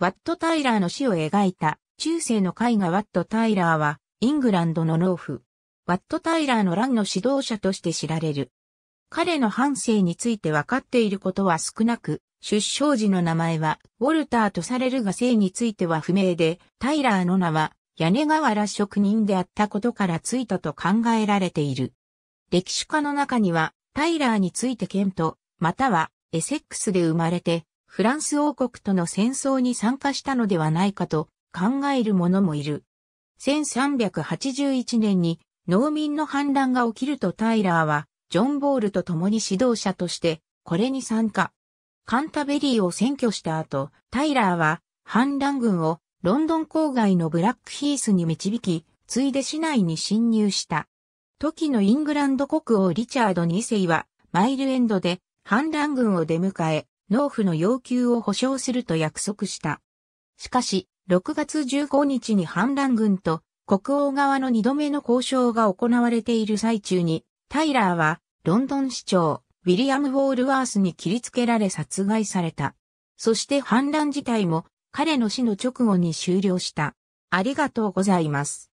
ワット・タイラーの死を描いた中世の絵画ワット・タイラーはイングランドの農夫、ワット・タイラーの乱の指導者として知られる。彼の半生についてわかっていることは少なく、出生時の名前はウォルターとされるが性については不明で、タイラーの名は屋根瓦職人であったことからついたと考えられている。歴史家の中には、タイラーについてケント、またはエセックスで生まれて、フランス王国との戦争に参加したのではないかと考える者もいる。1381年に農民の反乱が起きるとタイラーは、ジョン・ボールと共に指導者として、これに参加。カンタベリーを占拠した後、タイラーは、反乱軍をロンドン郊外のブラックヒースに導き、ついで市内に侵入した。時のイングランド国王リチャード2世は、マイルエンドで反乱軍を出迎え、農夫の要求を保証すると約束した。しかし、6月15日に反乱軍と国王側の2度目の交渉が行われている最中に、タイラーはロンドン市長、ウィリアム・ウォールワースに切りつけられ殺害された。そして反乱自体も彼の死の直後に終了した。ありがとうございます。